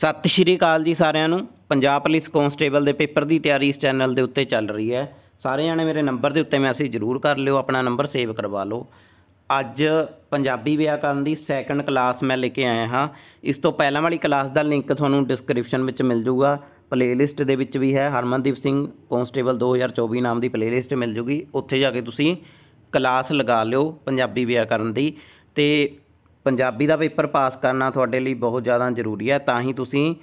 ਸਤਿ ਸ਼੍ਰੀ ਅਕਾਲ ਜੀ ਸਾਰਿਆਂ ਨੂੰ ਪੰਜਾਬ ਪੁਲਿਸ ਕਾਂਸਟੇਬਲ ਦੇ ਪੇਪਰ ਦੀ ਤਿਆਰੀ ਇਸ ਚੈਨਲ ਦੇ ਉੱਤੇ ਚੱਲ ਰਹੀ ਹੈ ਸਾਰੇ ਜਣੇ ਮੇਰੇ ਨੰਬਰ ਦੇ ਉੱਤੇ ਮੈਸੇਜ ਜ਼ਰੂਰ ਕਰ ਲਿਓ ਆਪਣਾ ਨੰਬਰ ਸੇਵ ਕਰਵਾ ਲਓ ਅੱਜ ਪੰਜਾਬੀ ਵਿਆਕਰਨ ਦੀ ਸੈਕੰਡ ਕਲਾਸ ਮੈਂ ਲੈ ਕੇ ਆਇਆ ਹਾਂ ਇਸ ਤੋਂ ਪਹਿਲਾਂ ਵਾਲੀ ਕਲਾਸ ਦਾ ਲਿੰਕ ਤੁਹਾਨੂੰ ਡਿਸਕ੍ਰਿਪਸ਼ਨ ਵਿੱਚ ਮਿਲ ਜਾਊਗਾ ਪਲੇਲਿਸਟ ਦੇ ਵਿੱਚ ਵੀ ਹੈ ਹਰਮਨਦੀਪ ਸਿੰਘ ਕਾਂਸਟੇਬਲ 2024 ਨਾਮ ਦੀ ਪਲੇਲਿਸਟ ਮਿਲ ਜੂਗੀ ਉੱਥੇ ਜਾ ਕੇ ਤੁਸੀਂ ਕਲਾਸ ਲਗਾ ਲਿਓ ਪੰਜਾਬੀ ਵਿਆਕਰਨ ਦੀ ਤੇ ਪੰਜਾਬੀ ਦਾ ਪੇਪਰ ਪਾਸ ਕਰਨਾ ਤੁਹਾਡੇ ਲਈ ਬਹੁਤ ਜ਼ਿਆਦਾ ਜ਼ਰੂਰੀ ਹੈ ਤਾਂ ਹੀ ਤੁਸੀਂ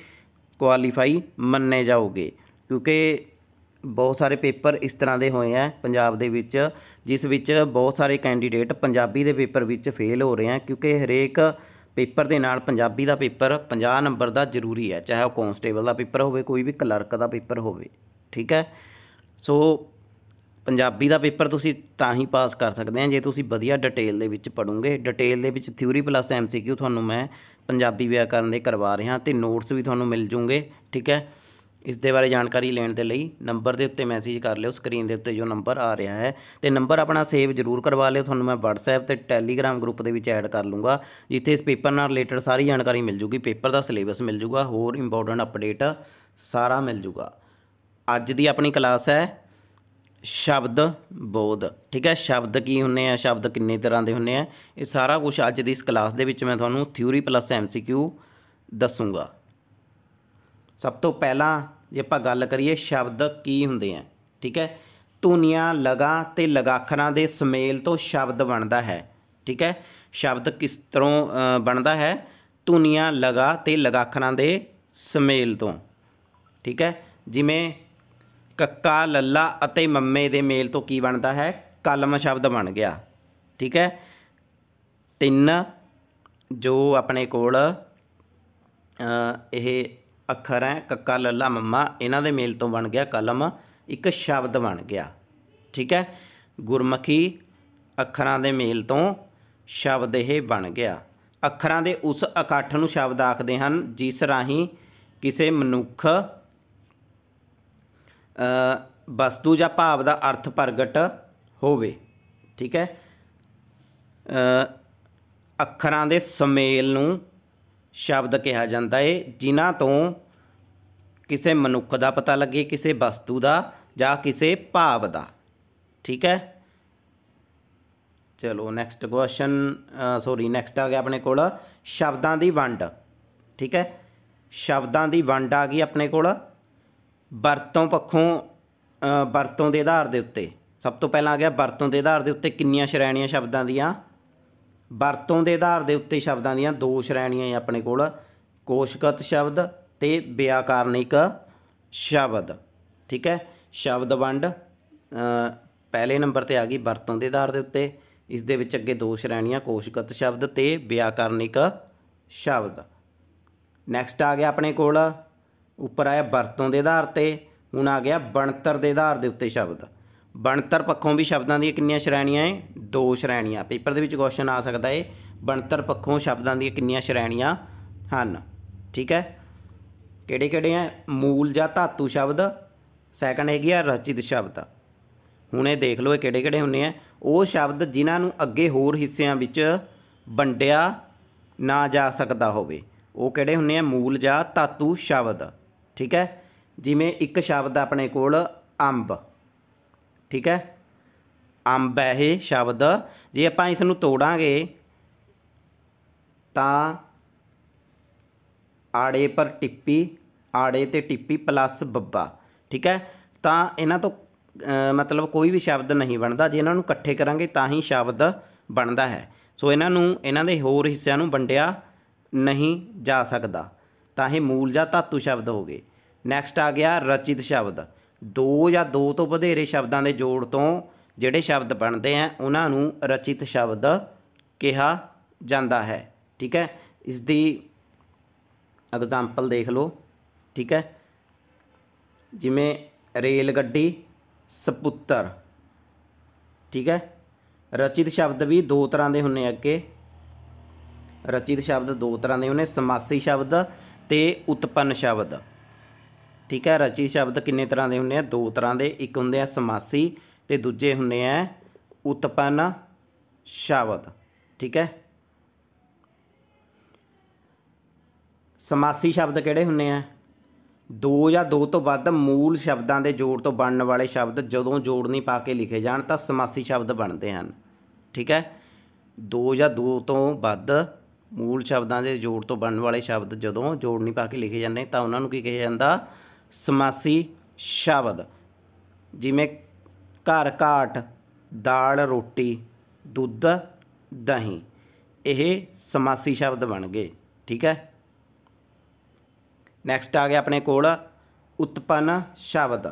ਕੁਆਲੀਫਾਈ ਮੰਨੇ ਜਾਓਗੇ ਕਿਉਂਕਿ ਬਹੁਤ ਸਾਰੇ ਪੇਪਰ ਇਸ ਤਰ੍ਹਾਂ ਦੇ ਹੋਏ ਆ ਪੰਜਾਬ ਦੇ ਵਿੱਚ ਜਿਸ ਵਿੱਚ ਬਹੁਤ ਸਾਰੇ ਕੈਂਡੀਡੇਟ ਪੰਜਾਬੀ ਦੇ ਪੇਪਰ ਵਿੱਚ ਫੇਲ ਹੋ ਰਹੇ ਆ ਕਿਉਂਕਿ ਹਰੇਕ ਪੇਪਰ ਦੇ ਨਾਲ ਪੰਜਾਬੀ ਦਾ ਪੇਪਰ 50 ਨੰਬਰ ਦਾ ਜ਼ਰੂਰੀ ਹੈ ਚਾਹੇ ਉਹ ਕਨਸਟੇਬਲ ਦਾ ਪੇਪਰ ਹੋਵੇ ਕੋਈ ਵੀ ਕਲਰਕ ਦਾ ਪੇਪਰ ਹੋਵੇ ਠੀਕ ਹੈ ਸੋ ਪੰਜਾਬੀ ਦਾ ਪੇਪਰ ਤੁਸੀਂ ਤਾਂ ਹੀ ਪਾਸ ਕਰ ਸਕਦੇ ਆ ਜੇ ਤੁਸੀਂ ਵਧੀਆ ਡਿਟੇਲ ਦੇ ਵਿੱਚ ਪੜੋਗੇ ਡਿਟੇਲ ਦੇ ਵਿੱਚ ਥਿਊਰੀ ਪਲੱਸ ਐਮਸੀਕਿਊ ਤੁਹਾਨੂੰ ਮੈਂ ਪੰਜਾਬੀ ਵਿਆਕਰਨ ਦੇ ਕਰਵਾ ਰਿਹਾ ਤੇ ਨੋਟਸ ਵੀ ਤੁਹਾਨੂੰ ਮਿਲ ਜੂਗੇ ਠੀਕ ਹੈ ਇਸ ਦੇ ਬਾਰੇ ਜਾਣਕਾਰੀ ਲੈਣ ਦੇ ਲਈ ਨੰਬਰ ਦੇ ਉੱਤੇ ਮੈਸੇਜ ਕਰ ਲਿਓ ਸਕਰੀਨ ਦੇ ਉੱਤੇ ਜੋ ਨੰਬਰ ਆ ਰਿਹਾ ਹੈ ਤੇ ਨੰਬਰ ਆਪਣਾ ਸੇਵ ਜ਼ਰੂਰ ਕਰਵਾ ਲਿਓ ਤੁਹਾਨੂੰ ਮੈਂ WhatsApp ਤੇ Telegram ਗਰੁੱਪ ਦੇ ਵਿੱਚ ਐਡ ਕਰ ਲੂੰਗਾ ਜਿੱਥੇ ਇਸ ਪੇਪਰ ਨਾਲ ਰਿਲੇਟਡ ਸਾਰੀ ਜਾਣਕਾਰੀ ਮਿਲ ਜੂਗੀ ਪੇਪਰ ਦਾ ਸਿਲੇਬਸ ਮਿਲ ਜੂਗਾ ਹੋਰ ਇੰਪੋਰਟੈਂਟ ਅਪਡੇਟ ਸਾਰਾ ਮਿਲ ਜੂਗਾ ਅੱਜ ਦੀ ਆਪਣੀ ਕਲਾਸ ਹੈ ਸ਼ਬਦ ਬੋਧ ਠੀਕ ਹੈ ਸ਼ਬਦ ਕੀ ਹੁੰਨੇ ਆ ਸ਼ਬਦ ਕਿੰਨੇ ਤਰ੍ਹਾਂ ਦੇ ਹੁੰਨੇ ਆ ਇਹ ਸਾਰਾ ਕੁਝ ਅੱਜ ਦੀ ਇਸ ਕਲਾਸ ਦੇ ਵਿੱਚ ਮੈਂ ਤੁਹਾਨੂੰ ਥਿਊਰੀ ਪਲੱਸ ਐਮਸੀਕਿਊ ਦੱਸੂਗਾ ਸਭ ਤੋਂ ਪਹਿਲਾਂ ਜੇ ਆਪਾਂ ਗੱਲ ਕਰੀਏ ਸ਼ਬਦ ਕੀ ਹੁੰਦੇ ਆ ਠੀਕ ਹੈ ਧੁਨੀਆਂ ਲਗਾ ਤੇ ਲਗਾਖਰਾਂ ਦੇ ਸਮੇਲ ਤੋਂ ਸ਼ਬਦ ਬਣਦਾ ਹੈ ਠੀਕ ਹੈ ਸ਼ਬਦ ਕਿਸ ਤਰ੍ਹਾਂ ਬਣਦਾ ਹੈ ਧੁਨੀਆਂ ਲਗਾ ਤੇ ਲਗਾਖਰਾਂ ਦੇ ਸਮੇਲ ਤੋਂ ਠੀਕ ਹੈ ਜਿਵੇਂ ਕੱਕਾ ਲੱਲਾ ਅਤੇ ਮੰਮੇ ਦੇ ਮੇਲ ਤੋਂ ਕੀ ਬਣਦਾ ਹੈ ਕਲਮ ਸ਼ਬਦ ਬਣ ਗਿਆ ਠੀਕ ਹੈ ਤਿੰਨ ਜੋ ਆਪਣੇ ਕੋਲ ਇਹ ਅੱਖਰ ਹੈ ਕੱਕਾ ਲੱਲਾ ਮੰਮਾ ਇਹਨਾਂ ਦੇ ਮੇਲ ਤੋਂ ਬਣ ਗਿਆ ਕਲਮ ਇੱਕ ਸ਼ਬਦ ਬਣ ਗਿਆ ਠੀਕ ਹੈ ਗੁਰਮੁਖੀ ਅੱਖਰਾਂ ਦੇ ਮੇਲ ਤੋਂ ਸ਼ਬਦ ਇਹ ਬਣ ਗਿਆ ਅੱਖਰਾਂ ਦੇ ਉਸ ਇਕੱਠ ਨੂੰ ਸ਼ਬਦ ਆਖਦੇ ਹਨ ਜਿਸ ਰਾਹੀਂ ਕਿਸੇ ਮਨੁੱਖ ਵਸਤੂ ਜਾਂ ਭਾਵ ਦਾ ਅਰਥ ਪ੍ਰਗਟ ਹੋਵੇ ਠੀਕ ਹੈ ਅੱਖਰਾਂ ਦੇ ਸੁਮੇਲ ਨੂੰ ਸ਼ਬਦ ਕਿਹਾ ਜਾਂਦਾ ਹੈ ਜਿਨ੍ਹਾਂ ਤੋਂ ਕਿਸੇ ਮਨੁੱਖ ਦਾ ਪਤਾ ਲੱਗੇ ਕਿਸੇ ਵਸਤੂ ਦਾ ਜਾਂ ਕਿਸੇ ਭਾਵ ਦਾ ਠੀਕ ਹੈ ਚਲੋ ਨੈਕਸਟ ਕੁਐਸਚਨ ਸੌਰੀ ਨੈਕਸਟ ਆ ਗਿਆ ਆਪਣੇ ਕੋਲ ਸ਼ਬਦਾਂ ਦੀ ਵੰਡ ਠੀਕ ਹੈ ਸ਼ਬਦਾਂ ਦੀ ਵੰਡ ਆ ਗਈ ਆਪਣੇ ਕੋਲ ਵਰਤੋਂ ਪੱਖੋਂ ਵਰਤੋਂ ਦੇ ਆਧਾਰ ਦੇ ਉੱਤੇ ਸਭ ਤੋਂ ਪਹਿਲਾਂ ਆ ਗਿਆ ਵਰਤੋਂ ਦੇ ਆਧਾਰ ਦੇ ਉੱਤੇ ਕਿੰਨੀਆਂ ਸ਼੍ਰੇਣੀਆਂ ਸ਼ਬਦਾਂ ਦੀਆਂ ਵਰਤੋਂ ਦੇ ਆਧਾਰ ਦੇ ਉੱਤੇ ਸ਼ਬਦਾਂ ਦੀਆਂ ਦੋ ਸ਼੍ਰੇਣੀਆਂ ਆਪਣੇ ਕੋਲ ਕੋਸ਼ਗਤ ਸ਼ਬਦ ਤੇ ਵਿਆਕਰਨਿਕ ਸ਼ਬਦ ਠੀਕ ਹੈ ਸ਼ਬਦ ਵੰਡ ਪਹਿਲੇ ਨੰਬਰ ਤੇ ਆ ਗਈ ਵਰਤੋਂ ਦੇ ਆਧਾਰ ਦੇ ਉੱਤੇ ਇਸ ਦੇ ਵਿੱਚ ਅੱਗੇ ਦੋ ਸ਼੍ਰੇਣੀਆਂ ਕੋਸ਼ਗਤ ਸ਼ਬਦ ਤੇ ਵਿਆਕਰਨਿਕ ਸ਼ਬਦ ਨੈਕਸਟ ਆ ਗਿਆ ਆਪਣੇ ਕੋਲ ਉੱਪਰ ਆਇਆ ਵਰਤੋਂ ਦੇ ਆਧਾਰ ਤੇ ਹੁਣ ਆ ਗਿਆ ਬਣਤਰ ਦੇ ਆਧਾਰ ਦੇ ਉੱਤੇ ਸ਼ਬਦ ਬਣਤਰ ਪੱਖੋਂ ਵੀ ਸ਼ਬਦਾਂ ਦੀਆਂ ਕਿੰਨੀਆਂ ਸ਼੍ਰੇਣੀਆਂ ਹੈ ਦੋ ਸ਼੍ਰੇਣੀਆਂ ਪੇਪਰ ਦੇ ਵਿੱਚ ਕੁਐਸਚਨ ਆ ਸਕਦਾ ਹੈ ਬਣਤਰ ਪੱਖੋਂ ਸ਼ਬਦਾਂ ਦੀਆਂ ਕਿੰਨੀਆਂ ਸ਼੍ਰੇਣੀਆਂ ਹਨ ਠੀਕ ਹੈ ਕਿਹੜੇ ਕਿਹੜੇ ਆ ਮੂਲ ਜਾਂ ਧਾਤੂ ਸ਼ਬਦ ਸੈਕੰਡ ਹੈਗੀ ਆ ਰਚਿਤ ਸ਼ਬਦ ਹੁਣ ਇਹ ਦੇਖ ਲਓ ਇਹ ਕਿਹੜੇ ਕਿਹੜੇ ਹੁੰਨੇ ਆ ਉਹ ਸ਼ਬਦ ਜਿਨ੍ਹਾਂ ਨੂੰ ਅੱਗੇ ਹੋਰ ਹਿੱਸਿਆਂ ਵਿੱਚ ਵੰਡਿਆ ਨਾ ਜਾ ਸਕਦਾ ਹੋਵੇ ਉਹ ਕਿਹੜੇ ਹੁੰਨੇ ਆ ਮੂਲ ਜਾਂ ਧਾਤੂ ਸ਼ਬਦ ਠੀਕ ਹੈ ਜਿਵੇਂ ਇੱਕ ਸ਼ਬਦ ਆਪਣੇ ਕੋਲ ਅੰਬ ਠੀਕ ਹੈ ਅੰਬ ਹੈ ਇਹ ਸ਼ਬਦ ਜੇ ਆਪਾਂ ਇਸ ਨੂੰ ਤੋੜਾਂਗੇ ਤਾਂ ਆੜੇ ਪਰ ਟਿੱਪੀ ਆੜੇ ਤੇ ਟਿੱਪੀ ਪਲੱਸ ਬੱਬਾ ਠੀਕ ਹੈ ਤਾਂ ਇਹਨਾਂ ਤੋਂ ਮਤਲਬ ਕੋਈ ਵੀ ਸ਼ਬਦ ਨਹੀਂ ਬਣਦਾ ਜੇ ਇਹਨਾਂ ਨੂੰ ਇਕੱਠੇ ਕਰਾਂਗੇ ਤਾਂ ਹੀ ਸ਼ਬਦ ਬਣਦਾ ਹੈ ਸੋ ਇਹਨਾਂ ਨੂੰ ਇਹਨਾਂ ਦੇ ਹੋਰ ਹਿੱਸਿਆਂ ਨੂੰ ਵੰਡਿਆ ਨਹੀਂ ਜਾ ਸਕਦਾ ਤਾਂ ਇਹ ਮੂਲ ਜਾਂ ਧਾਤੂ ਸ਼ਬਦ ਹੋ ਗਏ ਨੈਕਸਟ ਆ ਗਿਆ ਰਚਿਤ ਸ਼ਬਦ ਦੋ ਜਾਂ ਦੋ ਤੋਂ ਵਧੇਰੇ ਸ਼ਬਦਾਂ ਦੇ ਜੋੜ ਤੋਂ ਜਿਹੜੇ ਸ਼ਬਦ ਬਣਦੇ ਆ ਉਹਨਾਂ ਨੂੰ ਰਚਿਤ ਸ਼ਬਦ ਕਿਹਾ ਜਾਂਦਾ ਹੈ ਠੀਕ ਹੈ ਇਸ ਦੀ ਐਗਜ਼ਾਮਪਲ ਦੇਖ ਲਓ ਠੀਕ ਹੈ ਜਿਵੇਂ ਰੇਲ ਗੱਡੀ ਸਪੁੱਤਰ ਠੀਕ ਹੈ ਰਚਿਤ ਸ਼ਬਦ ਵੀ ਦੋ ਤਰ੍ਹਾਂ ਦੇ ਹੁੰਨੇ ਅੱਗੇ ਰਚਿਤ ਸ਼ਬਦ ਦੋ ਤਰ੍ਹਾਂ ਦੇ ਹੁੰਨੇ ਸਮਾਸੀ ਸ਼ਬਦ ਤੇ ਉਤਪੰਨ ਸ਼ਬਦ ਠੀਕ ਹੈ ਰਚੀ ਸ਼ਬਦ ਕਿੰਨੇ ਤਰ੍ਹਾਂ ਦੇ ਹੁੰਦੇ ਆ ਦੋ ਤਰ੍ਹਾਂ ਦੇ ਇੱਕ ਹੁੰਦੇ ਆ ਸਮਾਸੀ ਤੇ ਦੂਜੇ ਹੁੰਦੇ ਆ ਉਤਪੰਨ ਸ਼ਬਦ ਠੀਕ ਹੈ ਸਮਾਸੀ ਸ਼ਬਦ ਕਿਹੜੇ ਹੁੰਦੇ ਆ ਦੋ ਜਾਂ ਦੋ ਤੋਂ ਵੱਧ ਮੂਲ ਸ਼ਬਦਾਂ ਦੇ ਜੋੜ ਤੋਂ ਬਣਨ ਵਾਲੇ ਸ਼ਬਦ ਜਦੋਂ ਨਹੀਂ ਪਾ ਕੇ ਲਿਖੇ ਜਾਣ ਤਾਂ ਸਮਾਸੀ ਸ਼ਬਦ ਬਣਦੇ ਹਨ ਠੀਕ ਹੈ ਦੋ ਜਾਂ ਦੋ ਤੋਂ ਵੱਧ ਮੂਲ ਸ਼ਬਦਾਂ ਦੇ ਜੋੜ ਤੋਂ ਬਣਨ ਵਾਲੇ ਸ਼ਬਦ ਜਦੋਂ ਜੋੜ ਨਹੀਂ ਪਾ ਕੇ ਲਿਖੇ ਜਾਂਦੇ ਤਾਂ ਉਹਨਾਂ ਨੂੰ ਕੀ ਕਿਹਾ ਜਾਂਦਾ ਸਮਾਸੀ ਸ਼ਬਦ ਜਿਵੇਂ ਘਰ ਘਾਟ ਦਾਲ ਰੋਟੀ ਦੁੱਧ ਦਹੀਂ ਇਹ ਸਮਾਸੀ ਸ਼ਬਦ ਬਣ ਗਏ ਠੀਕ ਹੈ ਨੈਕਸਟ ਆ ਗਿਆ ਆਪਣੇ ਕੋਲ ਉਤਪਨ ਸ਼ਬਦ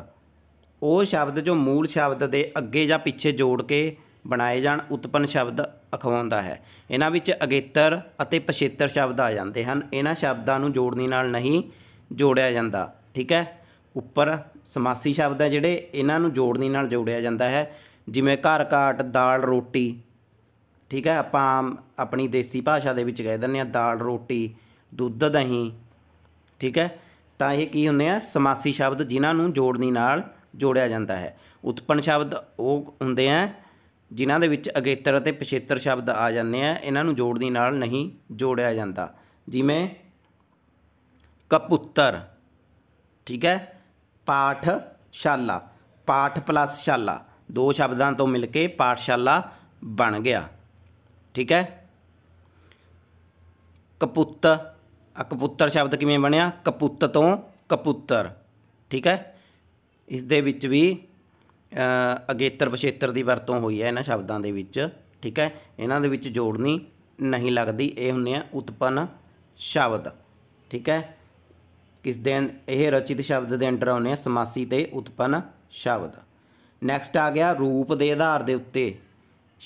ਉਹ ਸ਼ਬਦ ਜੋ ਮੂਲ ਸ਼ਬਦ ਦੇ ਅੱਗੇ ਜਾਂ ਪਿੱਛੇ ਜੋੜ ਕੇ ਬਣਾਏ ਜਾਣ ਉਤਪਨ ਸ਼ਬਦ ਅਖਵਾਉਂਦਾ ਹੈ ਇਹਨਾਂ ਵਿੱਚ ਅਗੇਤਰ ਅਤੇ ਪਛੇਤਰ ਸ਼ਬਦ ਆ ਜਾਂਦੇ ਹਨ ਇਹਨਾਂ ਸ਼ਬਦਾਂ ਨੂੰ ਜੋੜਨੀ ਨਾਲ ਨਹੀਂ ਜੋੜਿਆ ਜਾਂਦਾ ਠੀਕ ਹੈ ਉੱਪਰ ਸਮਾਸੀ ਸ਼ਬਦ ਹੈ ਜਿਹੜੇ ਇਹਨਾਂ ਨੂੰ ਜੋੜਨੀ ਨਾਲ ਜੋੜਿਆ ਜਾਂਦਾ ਹੈ ਜਿਵੇਂ ਘਰ ਘਾਟ ਦਾਲ ਰੋਟੀ ਠੀਕ ਹੈ ਆਪਾਂ ਆਪਣੀ ਦੇਸੀ ਭਾਸ਼ਾ ਦੇ ਵਿੱਚ ਕਹਿ ਦਿੰਦੇ ਆ ਦਾਲ ਰੋਟੀ ਦੁੱਧ ਦਹੀਂ ਠੀਕ ਹੈ ਤਾਂ ਇਹ ਕੀ ਹੁੰਦੇ ਆ ਸਮਾਸੀ ਸ਼ਬਦ ਜਿਨ੍ਹਾਂ ਨੂੰ ਜੋੜਨੀ ਨਾਲ ਜੋੜਿਆ ਜਾਂਦਾ ਹੈ ਉਤਪਨ ਸ਼ਬਦ ਉਹ ਹੁੰਦੇ ਆ ਜਿਨ੍ਹਾਂ ਦੇ ਵਿੱਚ ਅਗੇਤਰ ਅਤੇ ਪਿਛੇਤਰ ਸ਼ਬਦ ਆ ਜਾਂਦੇ ਆ ਇਹਨਾਂ ਨੂੰ ਜੋੜਦੀ ਨਾਲ ਨਹੀਂ ਜੋੜਿਆ ਜਾਂਦਾ ਜਿਵੇਂ ਕਪੁੱਤਰ ਠੀਕ ਹੈ ਪਾਠ ਸ਼ਾਲਾ ਪਾਠ ਪਲੱਸ ਸ਼ਾਲਾ ਦੋ ਸ਼ਬਦਾਂ ਤੋਂ ਮਿਲ ਕੇ ਪਾਠਸ਼ਾਲਾ ਬਣ ਗਿਆ ਠੀਕ ਹੈ ਕਪੁੱਤ ਕਪੁੱਤਰ ਸ਼ਬਦ ਕਿਵੇਂ ਬਣਿਆ ਕਪੁੱਤ ਤੋਂ ਕਪੁੱਤਰ ਠੀਕ ਹੈ ਇਸ ਦੇ ਵਿੱਚ ਵੀ ਅਗੇਤਰ ਵਿਸ਼ੇਤਰ ਦੀ ਵਰਤੋਂ ਹੋਈ ਹੈ ਇਹਨਾਂ ਸ਼ਬਦਾਂ ਦੇ ਵਿੱਚ ਠੀਕ ਹੈ ਇਹਨਾਂ ਦੇ ਵਿੱਚ ਜੋੜਨੀ ਨਹੀਂ ਲੱਗਦੀ ਇਹ ਹੁੰਨੇ ਆ ਉਤਪਨ ਸ਼ਬਦ ਠੀਕ ਹੈ ਕਿਸ ਦੇ ਇਹ ਰਚਿਤ ਸ਼ਬਦ ਦੇ ਅੰਦਰ ਆਉਨੇ ਆ ਸਮਾਸੀ ਤੇ ਉਤਪਨ ਸ਼ਬਦ ਨੈਕਸਟ ਆ ਗਿਆ ਰੂਪ ਦੇ ਆਧਾਰ ਦੇ ਉੱਤੇ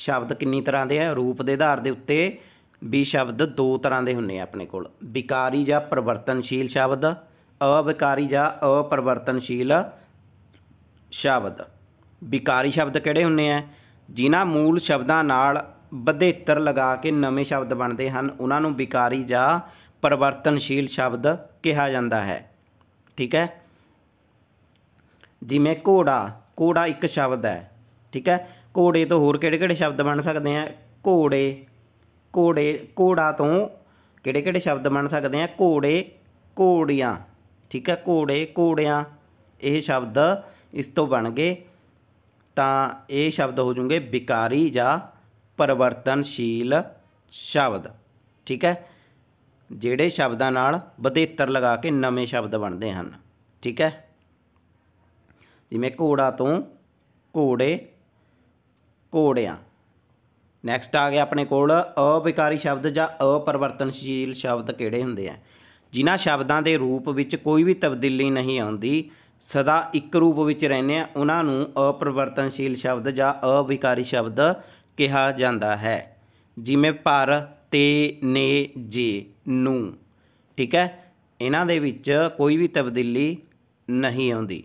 ਸ਼ਬਦ ਕਿੰਨੀ ਤਰ੍ਹਾਂ ਦੇ ਆ ਰੂਪ ਦੇ ਆਧਾਰ ਦੇ ਉੱਤੇ ਵੀ ਸ਼ਬਦ ਦੋ ਤਰ੍ਹਾਂ ਦੇ ਹੁੰਨੇ ਆ ਆਪਣੇ ਕੋਲ ਵਿਕਾਰੀ ਜਾਂ ਪਰਵਰਤਨਸ਼ੀਲ ਸ਼ਬਦ ਅਵਿਕਾਰੀ ਜਾਂ ਅਪਰਵਰਤਨਸ਼ੀਲ ਸ਼ਬਦ ਵਿਕਾਰੀ ਸ਼ਬਦ ਕਿਹੜੇ ਹੁੰਨੇ ਆ ਜਿਨ੍ਹਾਂ ਮੂਲ ਸ਼ਬਦਾਂ ਨਾਲ ਵਧੇਤਰ ਲਗਾ ਕੇ ਨਵੇਂ ਸ਼ਬਦ ਬਣਦੇ ਹਨ ਉਹਨਾਂ ਨੂੰ ਵਿਕਾਰੀ ਜਾਂ ਪਰਿਵਰਤਨਸ਼ੀਲ ਸ਼ਬਦ ਕਿਹਾ ਜਾਂਦਾ ਹੈ ਠੀਕ ਹੈ ਜਿਵੇਂ ਘੋੜਾ ਘੋੜਾ ਇੱਕ ਸ਼ਬਦ ਹੈ ਠੀਕ ਹੈ ਘੋੜੇ ਤੋਂ ਹੋਰ ਕਿਹੜੇ ਕਿਹੜੇ ਸ਼ਬਦ ਬਣ ਸਕਦੇ ਆ ਘੋੜੇ ਘੋੜੇ ਘੋੜਾ ਤੋਂ ਕਿਹੜੇ ਕਿਹੜੇ ਸ਼ਬਦ ਬਣ ਸਕਦੇ ਆ ਘੋੜੇ ਘੋੜੀਆਂ ਠੀਕ ਹੈ ਘੋੜੇ ਘੋੜਿਆਂ ਇਹ ਸ਼ਬਦ ਇਸ ਤੋਂ ਬਣ ਗਏ ਤਾਂ ਇਹ ਸ਼ਬਦ ਹੋ ਜੂਗੇ ਵਿਕਾਰੀ ਜਾਂ ਪਰਵਰਤਨਸ਼ੀਲ ਸ਼ਬਦ ਠੀਕ ਹੈ ਜਿਹੜੇ ਸ਼ਬਦਾਂ ਨਾਲ ਵਧੇਤਰ ਲਗਾ ਕੇ ਨਵੇਂ ਸ਼ਬਦ ਬਣਦੇ ਹਨ ਠੀਕ ਹੈ ਜਿਵੇਂ ਘੋੜਾ ਤੋਂ ਘੋੜੇ ਘੋੜਿਆਂ ਨੈਕਸਟ ਆ ਗਿਆ ਆਪਣੇ ਕੋਲ ਅਵਿਕਾਰੀ ਸ਼ਬਦ ਜਾਂ ਅਪਰਵਰਤਨਸ਼ੀਲ ਸ਼ਬਦ ਕਿਹੜੇ ਹੁੰਦੇ ਆ ਜਿਨ੍ਹਾਂ ਸ਼ਬਦਾਂ ਦੇ ਰੂਪ ਵਿੱਚ ਕੋਈ ਵੀ ਤਬਦੀਲੀ ਨਹੀਂ ਆਉਂਦੀ ਸਦਾ ਇੱਕ ਰੂਪ ਵਿੱਚ ਰਹਿੰਦੇ ਆ ਉਹਨਾਂ ਨੂੰ ਅਪਰਵਰਤਨਸ਼ੀਲ ਸ਼ਬਦ ਜਾਂ ਅਵਿਕਾਰੀ ਸ਼ਬਦ ਕਿਹਾ ਜਾਂਦਾ ਹੈ ਜਿਵੇਂ ਪਰ ਤੇ ਨੇ ਜੇ ਨੂੰ ਠੀਕ ਹੈ ਇਹਨਾਂ ਦੇ ਵਿੱਚ ਕੋਈ ਵੀ ਤਬਦੀਲੀ ਨਹੀਂ ਆਉਂਦੀ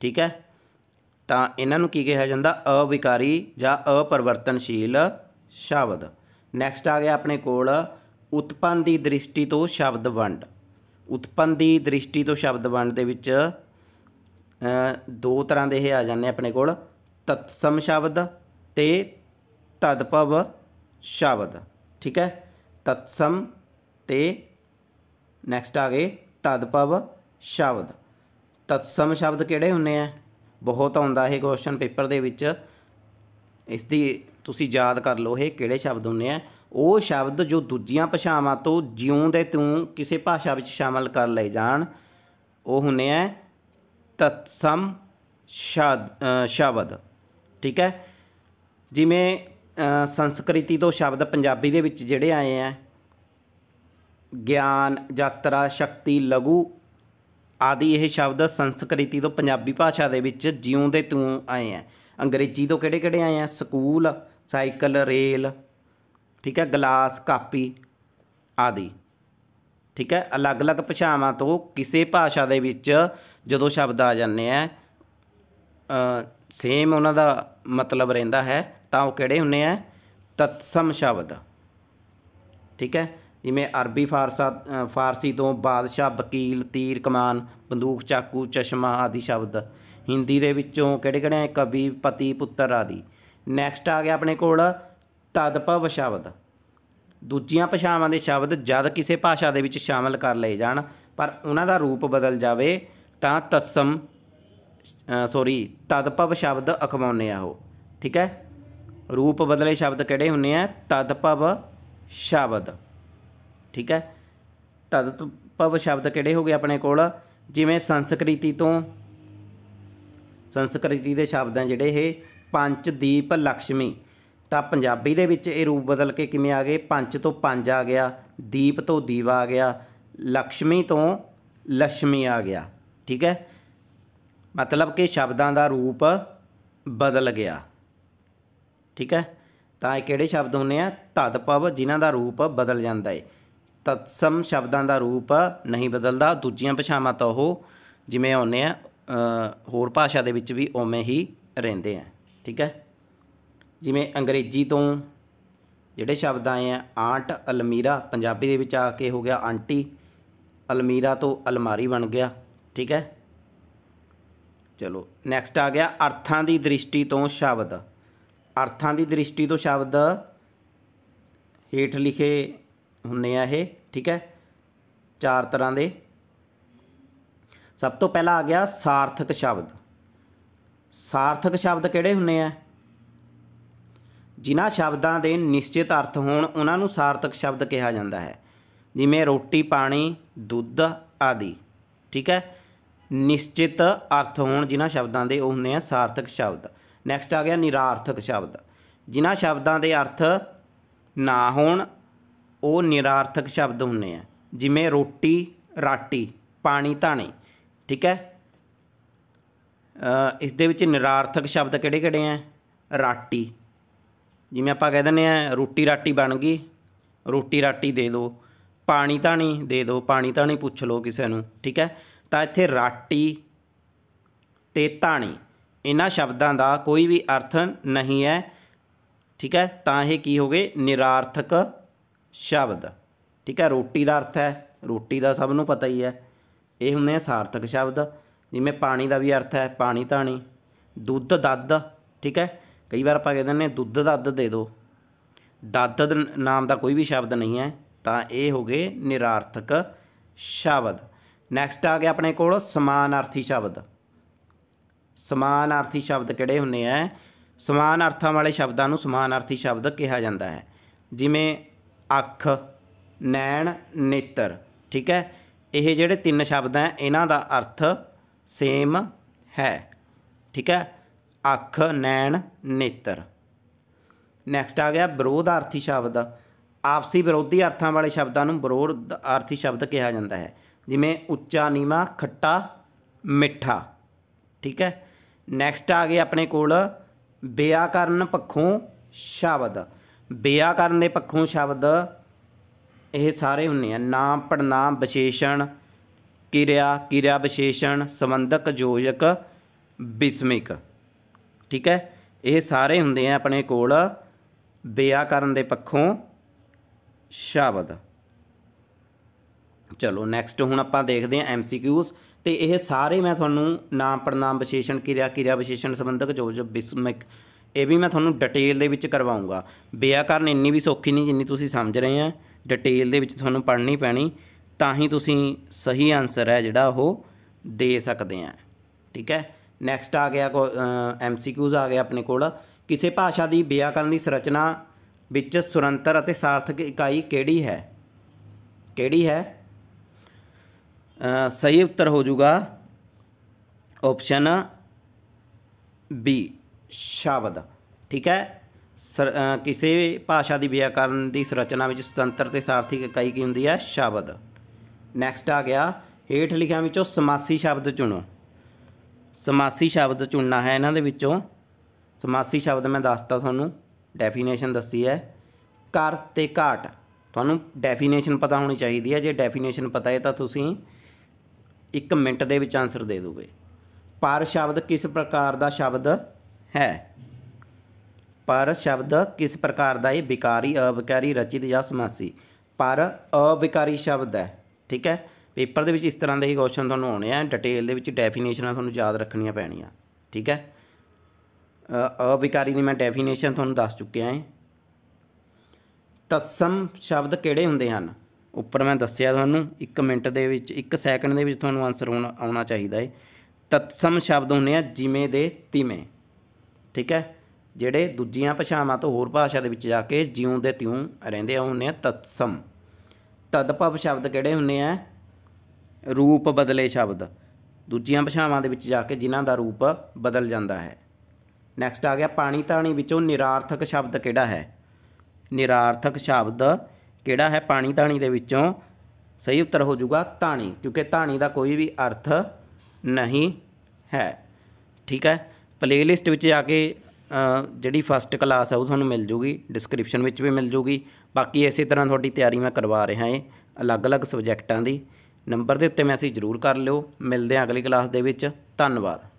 ਠੀਕ ਹੈ ਤਾਂ ਇਹਨਾਂ ਨੂੰ ਕੀ ਕਿਹਾ ਜਾਂਦਾ ਅਵਿਕਾਰੀ ਜਾਂ ਅਪਰਵਰਤਨਸ਼ੀਲ ਸ਼ਬਦ ਨੈਕਸਟ ਆ ਗਿਆ ਆਪਣੇ ਕੋਲ ਉਤਪੰਨ ਦੀ ਦ੍ਰਿਸ਼ਟੀ ਤੋਂ ਸ਼ਬਦ ਵੰਡ ਉਤਪੰਨ ਦੀ ਦ੍ਰਿਸ਼ਟੀ ਤੋਂ ਸ਼ਬਦ ਵੰਡ ਦੇ ਵਿੱਚ ਦੋ ਤਰ੍ਹਾਂ ਦੇ ਇਹ ਆ ਜਾਂਦੇ ਆਪਣੇ ਕੋਲ ਤਤਸਮ ਸ਼ਬਦ ਤੇ ਤਦਭਵ ਸ਼ਬਦ ਠੀਕ ਹੈ ਤਤਸਮ ਤੇ ਨੈਕਸਟ ਆ ਗਏ ਤਦਭਵ ਸ਼ਬਦ ਤਤਸਮ ਸ਼ਬਦ ਕਿਹੜੇ ਹੁੰਨੇ ਆ ਬਹੁਤ ਆਉਂਦਾ ਇਹ ਕੁਐਸਚਨ ਪੇਪਰ ਦੇ ਵਿੱਚ ਇਸ ਦੀ ਤੁਸੀਂ ਯਾਦ ਕਰ ਲਓ ਇਹ ਕਿਹੜੇ ਸ਼ਬਦ ਹੁੰਨੇ ਆ ਉਹ ਸ਼ਬਦ ਜੋ ਦੂਜੀਆਂ ਭਾਸ਼ਾਵਾਂ ਤੋਂ ਜਿਉਂ ਦੇ ਤੂੰ ਕਿਸੇ ਭਾਸ਼ਾ ਵਿੱਚ ਸ਼ਾਮਲ ਕਰ ਲਏ ਜਾਣ ਉਹ ਹੁੰਨੇ ਆ ਤਤਸਮ ਸ਼ਬਦ ਠੀਕ ਹੈ ਜਿਵੇਂ ਸੰਸਕ੍ਰਿਤੀ ਤੋਂ ਸ਼ਬਦ ਪੰਜਾਬੀ ਦੇ ਵਿੱਚ ਜਿਹੜੇ ਆਏ ਆ ਗਿਆਨ ਯਾਤਰਾ ਸ਼ਕਤੀ ਲਘੂ ਆਦੀ ਇਹ ਸ਼ਬਦ ਸੰਸਕ੍ਰਿਤੀ ਤੋਂ ਪੰਜਾਬੀ ਭਾਸ਼ਾ ਦੇ ਵਿੱਚ ਜਿਉਂ ਦੇ ਤੂੰ ਆਏ ਆ ਅੰਗਰੇਜ਼ੀ ਤੋਂ ਕਿਹੜੇ ਕਿਹੜੇ ਆਏ ਆ ਸਕੂਲ ਸਾਈਕਲ ਰੇਲ ਠੀਕ ਹੈ ਗਲਾਸ ਕਾਪੀ ਆਦੀ ਠੀਕ ਹੈ ਅਲੱਗ-ਅਲੱਗ ਭਾਸ਼ਾਵਾਂ ਤੋਂ ਕਿਸੇ ਭਾਸ਼ਾ ਦੇ ਵਿੱਚ ਜਦੋਂ ਸ਼ਬਦ ਆ ਜਾਂਦੇ ਆ ਸੇਮ ਉਹਨਾਂ ਦਾ ਮਤਲਬ ਰਹਿੰਦਾ ਹੈ ਤਾਂ ਉਹ ਕਿਹੜੇ ਹੁੰਨੇ ਆ ਤਤਸਮ ਸ਼ਬਦ ਠੀਕ ਹੈ ਜਿਵੇਂ ਅਰਬੀ ਫਾਰਸਾ ਫਾਰਸੀ ਤੋਂ ਬਾਦਸ਼ਾਹ ਵਕੀਲ ਤੀਰ ਕਮਾਨ ਬੰਦੂਕ ਚਾਕੂ ਚਸ਼ਮਾ ਆਦਿ ਸ਼ਬਦ ਹਿੰਦੀ ਦੇ ਵਿੱਚੋਂ ਕਿਹੜੇ ਕਿਹੜੇ ਆ ਕਵੀ ਪਤੀ ਪੁੱਤਰ ਆਦਿ ਨੈਕਸਟ ਆ ਗਿਆ ਆਪਣੇ ਕੋਲ ਤਦਭਵ ਸ਼ਬਦ ਦੂਜੀਆਂ ਭਾਸ਼ਾਵਾਂ ਦੇ ਸ਼ਬਦ ਜਦ ਕਿਸੇ ਭਾਸ਼ਾ ਦੇ ਵਿੱਚ ਸ਼ਾਮਲ ਕਰ ਲਏ ਜਾਣ ਪਰ ਉਹਨਾਂ ਦਾ ਰੂਪ ਬਦਲ ਜਾਵੇ ਤਾਂ ਤਸਮ ਸੋਰੀ ਤਦਭਵ ਸ਼ਬਦ ਅਖਵਾਉਨੇ ਆ ਉਹ ਠੀਕ ਹੈ ਰੂਪ ਬਦਲੇ ਸ਼ਬਦ ਕਿਹੜੇ ਹੁੰਨੇ ਆ ਤਦਭਵ ਸ਼ਬਦ ਠੀਕ ਹੈ ਤਦਭਵ ਸ਼ਬਦ ਕਿਹੜੇ ਹੋ ਗਏ ਆਪਣੇ ਕੋਲ ਜਿਵੇਂ ਸੰਸਕ੍ਰਿਤੀ ਤੋਂ ਸੰਸਕ੍ਰਿਤੀ ਦੇ ਸ਼ਬਦ ਆ ਜਿਹੜੇ ਇਹ ਪੰਚ ਦੀਪ ਲక్ష్ਮੀ ਤਾਂ ਪੰਜਾਬੀ ਦੇ ਵਿੱਚ ਇਹ ਰੂਪ ਬਦਲ ਕੇ ਕਿਵੇਂ ਆ ਗਏ ਪੰਚ ਤੋਂ ਪੰਜ ਆ ਗਿਆ ਦੀਪ ਤੋਂ ਦੀਵਾ ਆ ਗਿਆ ਲక్ష్ਮੀ ਤੋਂ ਲక్ష్ਮੀ ਆ ਗਿਆ ਠੀਕ ਹੈ ਮਤਲਬ ਕਿ ਸ਼ਬਦਾਂ ਦਾ ਰੂਪ ਬਦਲ ਗਿਆ ਠੀਕ ਹੈ ਤਾਂ ਇਹ ਕਿਹੜੇ ਸ਼ਬਦ ਹੁੰਨੇ ਆ ਤਦਪਵ ਜਿਨ੍ਹਾਂ ਦਾ ਰੂਪ ਬਦਲ ਜਾਂਦਾ ਹੈ ਤਤਸਮ ਸ਼ਬਦਾਂ ਦਾ ਰੂਪ ਨਹੀਂ ਬਦਲਦਾ ਦੂਜੀਆਂ ਭਾਸ਼ਾਵਾਂ ਤਾਂ ਉਹ ਜਿਵੇਂ ਆਉਂਦੇ ਆ ਹੋਰ ਭਾਸ਼ਾ ਦੇ ਵਿੱਚ ਵੀ ਉਵੇਂ ਹੀ ਰਹਿੰਦੇ ਆ ਠੀਕ ਹੈ ਜਿਵੇਂ ਅੰਗਰੇਜ਼ੀ ਤੋਂ ਜਿਹੜੇ ਸ਼ਬਦ ਆਏ ਆ ਆਂਟ ਅਲਮੀਰਾ ਪੰਜਾਬੀ ਦੇ ਵਿੱਚ ਆ ਕੇ ਹੋ ਗਿਆ ਆਂਟੀ ਅਲਮੀਰਾ ਤੋਂ ਅਲਮਾਰੀ ਬਣ ਗਿਆ ਠੀਕ ਹੈ ਚਲੋ ਨੈਕਸਟ ਆ ਗਿਆ ਅਰਥਾਂ ਦੀ ਦ੍ਰਿਸ਼ਟੀ ਤੋਂ ਸ਼ਬਦ ਅਰਥਾਂ ਦੀ ਦ੍ਰਿਸ਼ਟੀ ਤੋਂ ਸ਼ਬਦ ਹੇਠ ਲਿਖੇ ਹੁੰਨੇ ਆ ਇਹ ਠੀਕ ਹੈ ਚਾਰ ਤਰ੍ਹਾਂ ਦੇ ਸਭ ਤੋਂ ਪਹਿਲਾਂ ਆ ਗਿਆ ਸਾਰਥਕ ਸ਼ਬਦ ਸਾਰਥਕ ਸ਼ਬਦ ਕਿਹੜੇ ਹੁੰਨੇ ਆ ਜਿਨ੍ਹਾਂ ਸ਼ਬਦਾਂ ਦੇ ਨਿਸ਼ਚਿਤ ਅਰਥ ਹੋਣ ਉਹਨਾਂ ਨੂੰ ਸਾਰਥਕ ਸ਼ਬਦ ਕਿਹਾ ਜਾਂਦਾ ਹੈ ਜਿਵੇਂ ਰੋਟੀ ਪਾਣੀ ਦੁੱਧ ਆਦਿ ਠੀਕ ਹੈ ਨਿਸ਼ਚਿਤ ਅਰਥ ਹੋਣ ਜਿਨ੍ਹਾਂ ਸ਼ਬਦਾਂ ਦੇ ਉਹ ਹੁੰਦੇ ਆ ਸਾਰਥਕ ਸ਼ਬਦ ਨੈਕਸਟ ਆ ਗਿਆ ਨਿਰਾਰਥਕ ਸ਼ਬਦ ਜਿਨ੍ਹਾਂ ਸ਼ਬਦਾਂ ਦੇ ਅਰਥ ਨਾ ਹੋਣ ਉਹ ਨਿਰਾਰਥਕ ਸ਼ਬਦ ਹੁੰਦੇ ਆ ਜਿਵੇਂ ਰੋਟੀ ਰਾਟੀ ਪਾਣੀ ਧਾਣੀ ਠੀਕ ਹੈ ਇਸ ਦੇ ਵਿੱਚ ਨਿਰਾਰਥਕ ਸ਼ਬਦ ਕਿਹੜੇ ਕਿਹੜੇ ਆ ਰਾਟੀ ਜਿਵੇਂ ਆਪਾਂ ਕਹਿ ਦਿੰਦੇ ਆ ਰੋਟੀ ਰਾਟੀ ਬਣ ਗਈ ਰੋਟੀ ਰਾਟੀ ਦੇ ਦਿਓ ਪਾਣੀ ਧਾਣੀ ਦੇ ਦਿਓ ਪਾਣੀ ਧਾਣੀ ਪੁੱਛ ਲਓ ਕਿਸੇ ਨੂੰ ਠੀਕ ਹੈ ਤਾਂ ਇੱਥੇ ਰਾਟੀ ਤੇ ਤਾਣੀ ਇਹਨਾਂ ਸ਼ਬਦਾਂ ਦਾ ਕੋਈ ਵੀ ਅਰਥ ਨਹੀਂ ਹੈ ਠੀਕ ਹੈ ਤਾਂ ਇਹ ਕੀ ਹੋ ਗਏ ਨਿਰਾਰਥਕ ਸ਼ਬਦ ਠੀਕ ਹੈ ਰੋਟੀ ਦਾ ਅਰਥ ਹੈ ਰੋਟੀ ਦਾ ਸਭ ਨੂੰ ਪਤਾ ਹੀ ਹੈ ਇਹ ਹੁੰਦੇ ਆ ਸਾਰਥਕ ਸ਼ਬਦ ਜਿਵੇਂ ਪਾਣੀ ਦਾ ਵੀ ਅਰਥ ਹੈ ਪਾਣੀ ਤਾਣੀ ਦੁੱਧ ਦੱਦ ਠੀਕ ਹੈ ਕਈ ਵਾਰ ਆਪਾਂ ਕਹਿੰਦੇ ਨੇ ਦੁੱਧ ਦੱਦ ਦੇ ਦਿਓ ਦੱਦ ਨਾਮ ਦਾ ਕੋਈ ਵੀ ਸ਼ਬਦ ਨਹੀਂ ਹੈ ਤਾਂ ਇਹ ਹੋ ਗਏ ਨਿਰਾਰਥਕ ਸ਼ਬਦ ਨੈਕਸਟ ਆ ਗਿਆ ਆਪਣੇ ਕੋਲ ਸਮਾਨਾਰਥੀ ਸ਼ਬਦ ਸਮਾਨਾਰਥੀ ਸ਼ਬਦ ਕਿਹੜੇ ਹੁੰਦੇ ਆ ਸਮਾਨ ਅਰਥਾਂ ਵਾਲੇ ਸ਼ਬਦਾਂ ਨੂੰ ਸਮਾਨਾਰਥੀ ਸ਼ਬਦ ਕਿਹਾ ਜਾਂਦਾ ਹੈ ਜਿਵੇਂ ਅੱਖ ਨੈਣ ਨੇਤਰ ਠੀਕ ਹੈ ਇਹ ਜਿਹੜੇ ਤਿੰਨ ਸ਼ਬਦ ਆ ਇਹਨਾਂ ਦਾ ਅਰਥ ਸੇਮ ਹੈ ਠੀਕ ਹੈ ਅੱਖ ਨੈਣ ਨੇਤਰ ਨੈਕਸਟ ਆ ਗਿਆ ਵਿਰੋਧਾਰਥੀ ਸ਼ਬਦ ਆਪਸੀ ਵਿਰੋਧੀ ਅਰਥਾਂ ਵਾਲੇ ਸ਼ਬਦਾਂ ਨੂੰ ਵਿਰੋਧ ਅਰਥੀ ਸ਼ਬਦ ਕਿਹਾ ਜਾਂਦਾ ਹੈ ਜਿਵੇਂ ਉੱਚਾ ਨੀਵਾ ਖੱਟਾ ਮਿੱਠਾ ਠੀਕ ਹੈ ਨੈਕਸਟ ਆ ਗਏ ਆਪਣੇ ਕੋਲ ਵਿਆਕਰਨ ਪੱਖੋਂ ਸ਼ਬਦ ਵਿਆਕਰਨ ਦੇ ਪੱਖੋਂ ਸ਼ਬਦ ਇਹ ਸਾਰੇ ਹੁੰਨੇ ਆ ਨਾਮ ਪੜਨਾਮ ਵਿਸ਼ੇਸ਼ਣ ਕਿਰਿਆ ਕਿਰਿਆ ਵਿਸ਼ੇਸ਼ਣ ਸੰਬੰਧਕ ਜੋਜਕ ਵਿਸਮਿਕ ਠੀਕ ਹੈ ਇਹ ਸਾਰੇ ਹੁੰਦੇ ਆ ਆਪਣੇ ਕੋਲ ਵਿਆਕਰਨ ਦੇ ਪੱਖੋਂ ਸ਼ਬਦ ਚਲੋ ਨੈਕਸਟ ਹੁਣ ਆਪਾਂ ਦੇਖਦੇ ਹਾਂ ਐਮਸੀਕਿਊਜ਼ ਤੇ ਇਹ ਸਾਰੇ ਮੈਂ ਤੁਹਾਨੂੰ ਨਾਮ ਪੜਨਾਮ ਵਿਸ਼ੇਸ਼ਣ ਕਿਰਿਆ ਕਿਰਿਆ ਵਿਸ਼ੇਸ਼ਣ ਸੰਬੰਧਕ ਜੋ ਜੋ ਬਿਸਮਿਕ ਇਹ ਵੀ ਮੈਂ ਤੁਹਾਨੂੰ ਡਿਟੇਲ ਦੇ ਵਿੱਚ ਕਰਵਾਉਂਗਾ ਵਿਆਕਰਨ ਇੰਨੀ ਵੀ ਸੌਖੀ ਨਹੀਂ ਜਿੰਨੀ ਤੁਸੀਂ ਸਮਝ ਰਹੇ ਆ ਡਿਟੇਲ ਦੇ ਵਿੱਚ ਤੁਹਾਨੂੰ ਪੜ੍ਹਨੀ ਪੈਣੀ ਤਾਂ ਹੀ ਤੁਸੀਂ ਸਹੀ ਆਨਸਰ ਹੈ ਜਿਹੜਾ ਉਹ ਦੇ ਸਕਦੇ ਆ ਠੀਕ ਹੈ ਨੈਕਸਟ ਆ ਗਿਆ ਐਮਸੀਕਿਊਜ਼ ਆ ਗਿਆ ਆਪਣੇ ਕੋਲ ਕਿਸੇ ਭਾਸ਼ਾ ਦੀ ਵਿਆਕਰਨ ਦੀ ਸੰਰਚਨਾ ਵਿੱਚ ਸੁਰੰਤਰ ਅਤੇ ਸਾਰਥਕ ਇਕਾਈ ਕਿਹੜੀ ਹੈ ਕਿਹੜੀ ਹੈ ਸਹੀ ਉੱਤਰ ਹੋ ਜਾਊਗਾ ਆਪਸ਼ਨ ਬੀ ਸ਼ਬਦ ਠੀਕ ਹੈ ਕਿਸੇ ਭਾਸ਼ਾ ਦੀ ਵਿਆਕਰਨ ਦੀ ਸਰਚਨਾ ਵਿੱਚ ਸੁਤੰਤਰ ਤੇ ਸਾਰਥਿਕ ਇਕਾਈ ਕੀ ਹੁੰਦੀ ਹੈ ਸ਼ਬਦ ਨੈਕਸਟ ਆ ਗਿਆ ਹੇਠ ਲਿਖਿਆਂ ਵਿੱਚੋਂ ਸਮਾਸੀ ਸ਼ਬਦ ਚੁਣੋ ਸਮਾਸੀ ਸ਼ਬਦ ਚੁਣਨਾ ਹੈ ਇਹਨਾਂ ਦੇ ਵਿੱਚੋਂ ਸਮਾਸੀ ਸ਼ਬਦ ਮੈਂ ਦੱਸਤਾ ਤੁਹਾਨੂੰ ਡੈਫੀਨੇਸ਼ਨ ਦੱਸੀ ਹੈ ਕਰ ਤੇ ਘਾਟ ਤੁਹਾਨੂੰ ਡੈਫੀਨੇਸ਼ਨ ਪਤਾ ਹੋਣੀ ਚਾਹੀਦੀ ਹੈ ਜੇ ਡੈਫੀਨੇਸ਼ਨ ਪਤਾ ਹੈ ਤਾਂ ਤੁਸੀਂ 1 ਮਿੰਟ ਦੇ ਵਿੱਚ ਆਨਸਰ ਦੇ ਦੋਗੇ ਪਰ ਸ਼ਬਦ ਕਿਸ ਪ੍ਰਕਾਰ ਦਾ ਸ਼ਬਦ ਹੈ ਪਰ ਸ਼ਬਦ ਕਿਸ ਪ੍ਰਕਾਰ ਦਾ ਇਹ ਵਿਕਾਰੀ ਅਵਿਕਾਰੀ ਰਚਿਤ ਜਾਂ ਸਮਾਸੀ ਪਰ ਅਵਿਕਾਰੀ ਸ਼ਬਦ ਹੈ ਠੀਕ ਹੈ ਪੇਪਰ ਦੇ ਵਿੱਚ ਇਸ ਤਰ੍ਹਾਂ ਦੇ ਹੀ ਕੁਐਸਚਨ ਤੁਹਾਨੂੰ ਆਉਣੇ ਆ ਡਿਟੇਲ ਦੇ ਵਿੱਚ ਡੈਫੀਨੇਸ਼ਨਾਂ ਤੁਹਾਨੂੰ ਯਾਦ ਰੱਖਣੀਆਂ ਪੈਣੀਆਂ ਠੀਕ ਹੈ ਅਵਿਕਾਰੀ ਦੀ ਮੈਂ ਡੈਫੀਨੇਸ਼ਨ ਤੁਹਾਨੂੰ ਦੱਸ ਚੁੱਕਿਆ ਹਾਂ ਤਸਮ ਸ਼ਬਦ ਕਿਹੜੇ ਹੁੰਦੇ ਹਨ ਉੱਪਰ ਮੈਂ ਦੱਸਿਆ ਤੁਹਾਨੂੰ 1 ਮਿੰਟ ਦੇ ਵਿੱਚ 1 ਸੈਕਿੰਡ ਦੇ ਵਿੱਚ ਤੁਹਾਨੂੰ ਆਨਸਰ ਆਉਣਾ ਚਾਹੀਦਾ ਹੈ ਤਤਸਮ ਸ਼ਬਦ ਹੁੰਦੇ ਆ ਜਿਵੇਂ ਦੇ ਤਿਵੇਂ ਠੀਕ ਹੈ ਜਿਹੜੇ ਦੂਜੀਆਂ ਭਾਸ਼ਾਵਾਂ ਤੋਂ ਹੋਰ ਭਾਸ਼ਾ ਦੇ ਵਿੱਚ ਜਾ ਕੇ ਜਿਉਂ ਦੇ ਤਿਉਂ ਰਹਿੰਦੇ ਆ ਹੁੰਦੇ ਆ ਤਤਸਮ ਤਦਭਵ ਸ਼ਬਦ ਕਿਹੜੇ ਹੁੰਦੇ ਆ ਰੂਪ ਬਦਲੇ ਸ਼ਬਦ ਦੂਜੀਆਂ ਭਾਸ਼ਾਵਾਂ ਦੇ ਵਿੱਚ ਜਾ ਕੇ ਜਿਨ੍ਹਾਂ ਦਾ ਰੂਪ ਬਦਲ ਜਾਂਦਾ ਹੈ ਨੈਕਸਟ ਆ ਗਿਆ ਪਾਣੀ ਤਾਣੀ ਵਿੱਚੋਂ ਨਿਰਾਰਥਕ ਸ਼ਬਦ ਕਿਹੜਾ ਹੈ ਨਿਰਾਰਥਕ ਸ਼ਬਦ ਕਿਹੜਾ ਹੈ ਪਾਣੀ ਧਾਣੀ ਦੇ ਵਿੱਚੋਂ ਸਹੀ ਉੱਤਰ ਹੋ ਜਾਊਗਾ ਧਾਣੀ ਕਿਉਂਕਿ ਧਾਣੀ ਦਾ ਕੋਈ ਵੀ ਅਰਥ ਨਹੀਂ ਹੈ ਠੀਕ ਹੈ ਪਲੇਲਿਸਟ ਵਿੱਚ ਜਾ ਕੇ ਜਿਹੜੀ ਫਸਟ ਕਲਾਸ ਹੈ ਉਹ ਤੁਹਾਨੂੰ ਮਿਲ ਜੂਗੀ ਡਿਸਕ੍ਰਿਪਸ਼ਨ ਵਿੱਚ ਵੀ ਮਿਲ ਜੂਗੀ ਬਾਕੀ ਇਸੇ ਤਰ੍ਹਾਂ ਤੁਹਾਡੀ ਤਿਆਰੀ ਮੈਂ ਕਰਵਾ ਰਿਹਾ ਹਾਂ ਅਲੱਗ-ਅਲੱਗ ਸਬਜੈਕਟਾਂ ਦੀ ਨੰਬਰ ਦੇ ਉੱਤੇ ਮੈਸੇਜ ਜ਼ਰੂਰ ਕਰ ਲਿਓ ਮਿਲਦੇ ਹਾਂ ਅਗਲੀ ਕਲਾਸ ਦੇ ਵਿੱਚ ਧੰਨਵਾਦ